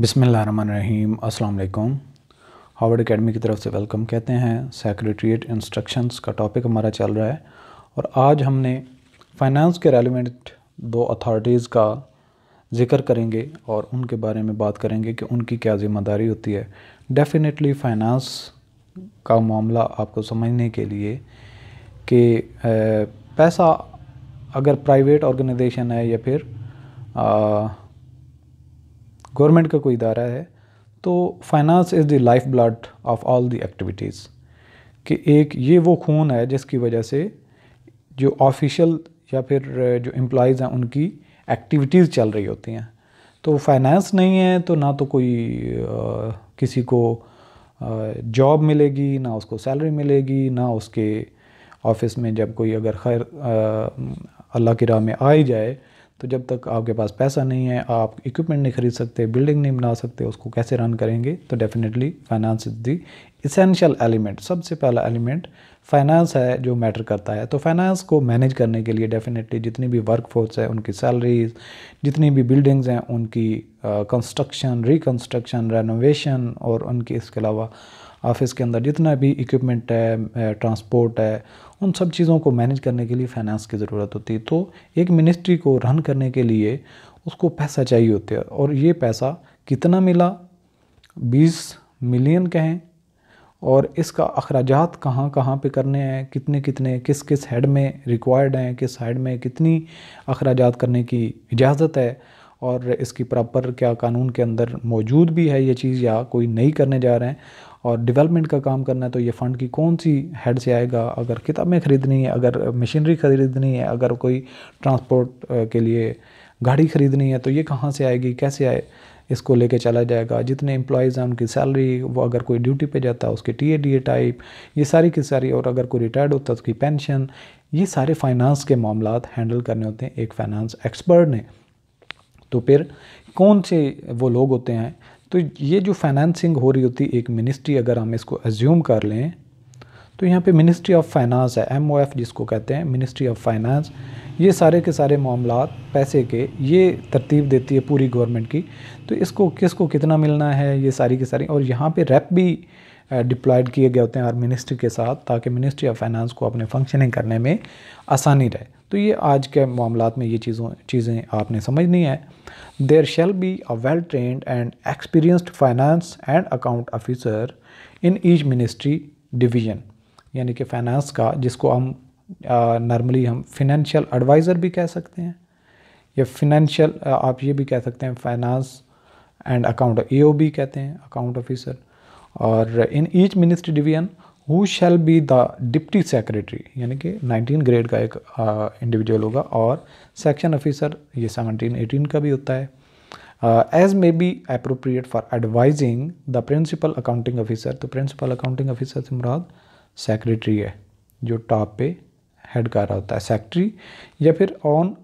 बिसमीम अल्लाम Harvard academy की तरफ से वेलकम कहते हैं सेक्रेटरीट इंस्ट्रक्शंस का टॉपिक हमारा चल रहा है और आज हमने फाइनेंस के रेलिवेंट दो अथॉरिटीज़ का जिक्र करेंगे और उनके बारे में बात करेंगे कि उनकी क्या ज़िम्मेदारी होती है डेफिनेटली फाइनेंस का मामला आपको समझने के लिए कि पैसा अगर प्राइवेट ऑर्गेनाइजेशन है या फिर आ, गवर्नमेंट का कोई इदारा है तो finance is the life blood of all the activities कि एक ये वो खून है जिसकी वजह से जो ऑफिशियल या फिर जो एम्प्लॉज़ हैं उनकी एक्टिविटीज़ चल रही होती हैं तो फाइनेंस नहीं है तो ना तो कोई आ, किसी को जॉब मिलेगी ना उसको सैलरी मिलेगी ना उसके ऑफिस में जब कोई अगर खैर अल्लाह की राह में आ ही जाए तो जब तक आपके पास पैसा नहीं है आप इक्विपमेंट नहीं खरीद सकते बिल्डिंग नहीं बना सकते उसको कैसे रन करेंगे तो definitely finance is the essential element सबसे पहला एलिमेंट फाइनेंस है जो मैटर करता है तो फाइनेंस को मैनेज करने के लिए डेफिनेटली जितनी भी वर्कफोर्स है उनकी सैलरीज जितनी भी बिल्डिंग्स हैं उनकी कंस्ट्रक्शन रिकन्स्ट्रक्शन रेनोवेशन और उनके इसके अलावा ऑफिस के अंदर जितना भी इक्विपमेंट है ट्रांसपोर्ट है उन सब चीज़ों को मैनेज करने के लिए फाइनेंस की ज़रूरत होती है तो एक मिनिस्ट्री को रन करने के लिए उसको पैसा चाहिए होता है और ये पैसा कितना मिला बीस मिलियन कहें और इसका अखराज कहाँ कहाँ पे करने हैं कितने कितने किस किस हेड में रिक्वायर्ड हैं किस हेड में कितनी अखराज करने की इजाज़त है और इसकी प्रॉपर क्या कानून के अंदर मौजूद भी है ये चीज़ या कोई नहीं करने जा रहे हैं और डेवलपमेंट का काम करना है तो ये फ़ंड की कौन सी हेड से आएगा अगर किताबें ख़रीदनी है अगर मशीनरी ख़रीदनी है अगर कोई ट्रांसपोर्ट के लिए गाड़ी ख़रीदनी है तो ये कहाँ से आएगी कैसे आए इसको लेके चला जाएगा जितने एम्प्लॉयज़ हैं उनकी सैलरी वो अगर कोई ड्यूटी पे जाता है उसके T A D A type ये सारी की सारी और अगर कोई रिटायर्ड होता है उसकी पेंशन ये सारे फाइनेंस के मामला हैंडल करने होते हैं एक फाइनेंस एक्सपर्ट ने तो फिर कौन से वो लोग होते हैं तो ये जो फाइनेंसिंग हो रही होती है एक मिनिस्ट्री अगर हम इसको एज्यूम कर लें तो यहाँ पे मिनिस्ट्री ऑफ फाइनेंस है एम जिसको कहते हैं मिनिस्ट्री ऑफ फाइनेंस ये सारे के सारे मामला पैसे के ये तरतीब देती है पूरी गवर्नमेंट की तो इसको किसको कितना मिलना है ये सारी की सारी और यहाँ पे रैप भी डिप्लॉयड किए गए होते हैं हर मिनिस्ट्री के साथ ताकि मिनिस्ट्री ऑफ फाइनेंस को अपने फंक्शनिंग करने में आसानी रहे तो ये आज के मामला में ये चीज़ों चीज़ें आपने समझनी है there shall be a well trained and experienced finance and account officer in each ministry division यानी कि फाइनेंस का जिसको हम नॉर्मली हम फिनेंशियल एडवाइज़र भी कह सकते हैं या फिनेंशियल आप ये भी कह सकते हैं फाइनेंस एंड अकाउंट ए कहते हैं अकाउंट ऑफिसर और in each ministry division who shall be the deputy secretary यानी कि 19 ग्रेड का एक इंडिविजुअल होगा और सेक्शन ऑफिसर ये 17 18 का भी होता है as may be appropriate for advising the principal accounting officer तो प्रिंसिपल अकाउंटिंग ऑफिसर से मुराद सेक्रेटरी है जो टॉप पे हेड कर रहा होता है सेक्रेटरी या फिर on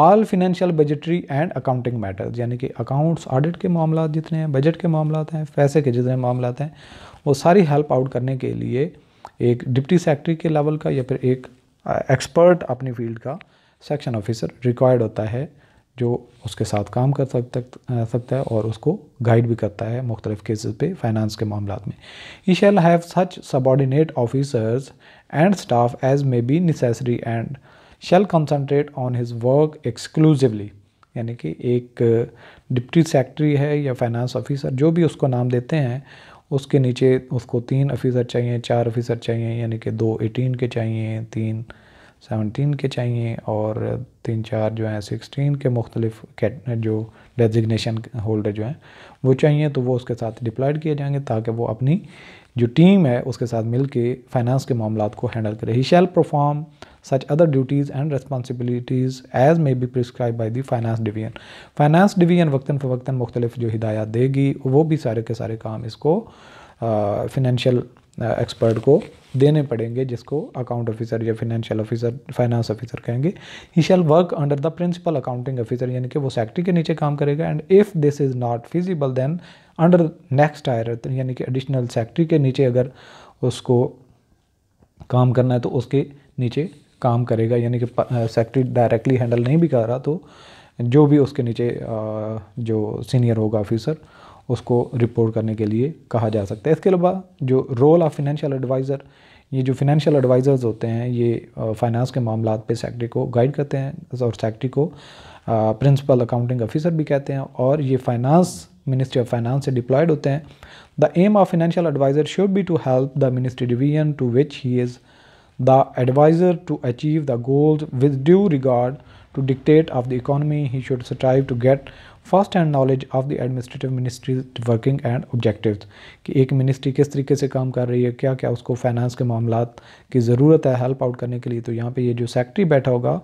all financial budgetary and accounting matters यानी कि अकाउंट्स ऑडिट के मामला जितने हैं बजट के मामला हैं पैसे के जितने मामला हैं वो सारी हेल्प आउट करने के लिए एक डिप्टी सेक्रेटरी के लेवल का या फिर एक एक्सपर्ट uh, अपनी फील्ड का सेक्शन ऑफिसर रिक्वायर्ड होता है जो उसके साथ काम कर सकता uh, सकता है और उसको गाइड भी करता है मुख्तलिफ़ केसेस पे फाइनेंस के मामला में he shall have such subordinate officers and staff as may be necessary and shall concentrate on his work exclusively यानी कि एक डिप्टी सेक्रेटरी है या फाइनेंस ऑफिसर जो भी उसको नाम देते हैं उसके नीचे उसको तीन ऑफिसर चाहिए चार ऑफिसर चाहिए यानी कि दो एटीन के चाहिए तीन सेवनटीन के चाहिए और तीन चार जो हैं सिक्सटीन के मुख्तलिफ जो डेजिग्नेशन होल्डर जो हैं वो चाहिए तो वो उसके साथ डिप्लॉयड किए जाएंगे ताकि वो अपनी जो टीम है उसके साथ मिल के फाइनेंस के मामला को हैंडल करे he shall perform such other duties and responsibilities as may be prescribed by the finance division finance division वक्ता फ़वक्ता मुख्तलिफ जो हिदायत देगी वो भी सारे के सारे काम इसको फिनंशल एक्सपर्ट को देने पड़ेंगे जिसको अकाउंट ऑफिसर या फिनेंशियल ऑफिसर फाइनेंस ऑफिसर कहेंगे he shall work under the principal accounting officer यानी कि वो सेक्रेटरी के नीचे काम करेगा and if this is not feasible then under next higher यानी कि एडिशनल सेक्रेटरी के नीचे अगर उसको काम करना है तो उसके नीचे काम करेगा यानी कि सेक्रेटरी डायरेक्टली हैंडल नहीं भी कर रहा तो जो भी उसके नीचे जो सीनियर होगा ऑफिसर उसको रिपोर्ट करने के लिए कहा जा सकता है इसके अलावा जो रोल ऑफ़ फिनेंशियल एडवाइज़र ये जो फिनेंशियल एडवाइज़र्स होते हैं ये फाइनेंस के मामला पे सेक्रेटरी को गाइड करते हैं और सेक्रेटरी को प्रिंसिपल अकाउंटिंग ऑफिसर भी कहते हैं और ये फाइनेंस मिनिस्ट्री ऑफ फाइनेंस से डिप्लॉयड होते हैं the aim of financial adviser should be to help the ministry division to which he is the advisor to achieve the goals with due regard to dictate of the economy he should strive to get first hand knowledge of the administrative ministry working and objective कि एक ministry किस तरीके से काम कर रही है क्या क्या उसको फाइनेंस के मामला की ज़रूरत है हेल्प आउट करने के लिए तो यहाँ पे ये जो सेक्रेटरी बैठा होगा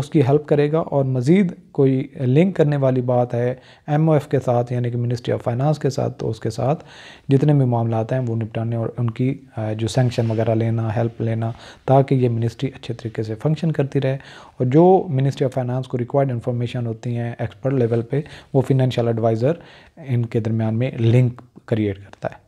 उसकी हेल्प करेगा और मज़ीद कोई लिंक करने वाली बात है एम ओ एफ़ के साथ यानी कि मिनिस्ट्री ऑफ फाइनेंस के साथ तो उसके साथ जितने भी मामला हैं वो निपटाने और उनकी जो सेंक्शन वगैरह लेना हेल्प लेना ताकि ये मिनिस्ट्री अच्छे तरीके से फंक्शन करती रहे और जो मिनिस्ट्री ऑफ फाइनेंस को रिक्वायर्ड इन्फॉर्मेशन होती हैं एक्सपर्ट लेवल पर वो फिनेंशियल एडवाइज़र इनके दरमियान में लिंक क्रिएट करता है